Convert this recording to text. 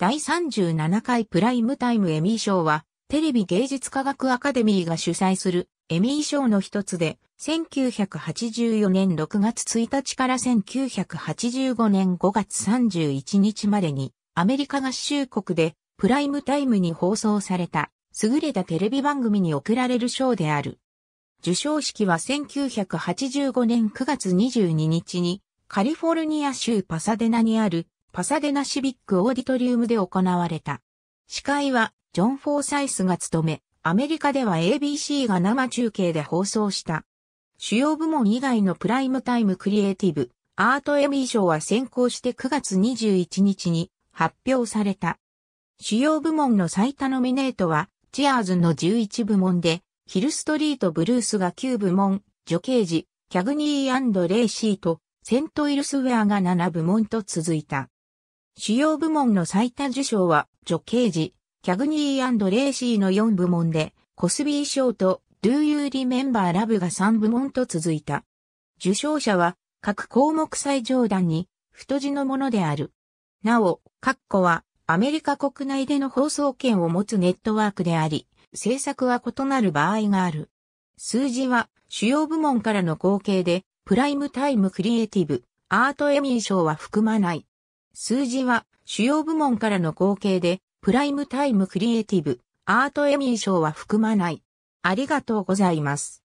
第37回プライムタイムエミー賞は、テレビ芸術科学アカデミーが主催するエミー賞の一つで、1984年6月1日から1985年5月31日までに、アメリカ合衆国でプライムタイムに放送された、優れたテレビ番組に贈られる賞である。受賞式は1985年9月22日に、カリフォルニア州パサデナにあるパサデナシビックオーディトリウムで行われた。司会はジョン・フォーサイスが務め、アメリカでは ABC が生中継で放送した。主要部門以外のプライムタイムクリエイティブ、アートエミー賞は先行して9月21日に発表された。主要部門の最多ノミネートは、チアーズの11部門で、ヒルストリートブルースが9部門、ジョケージ、キャグニーレイシーと、セントイルスウェアが7部門と続いた。主要部門の最多受賞は、ジョケージ、キャグニーレーシーの4部門で、コスビー賞と Do You Remember Love が3部門と続いた。受賞者は、各項目最上段に、太字のものである。なお、括弧は、アメリカ国内での放送権を持つネットワークであり、制作は異なる場合がある。数字は、主要部門からの合計で、プライムタイムクリエイティブ、アートエミー賞は含まない。数字は主要部門からの合計で、プライムタイムクリエイティブ、アートエミー賞は含まない。ありがとうございます。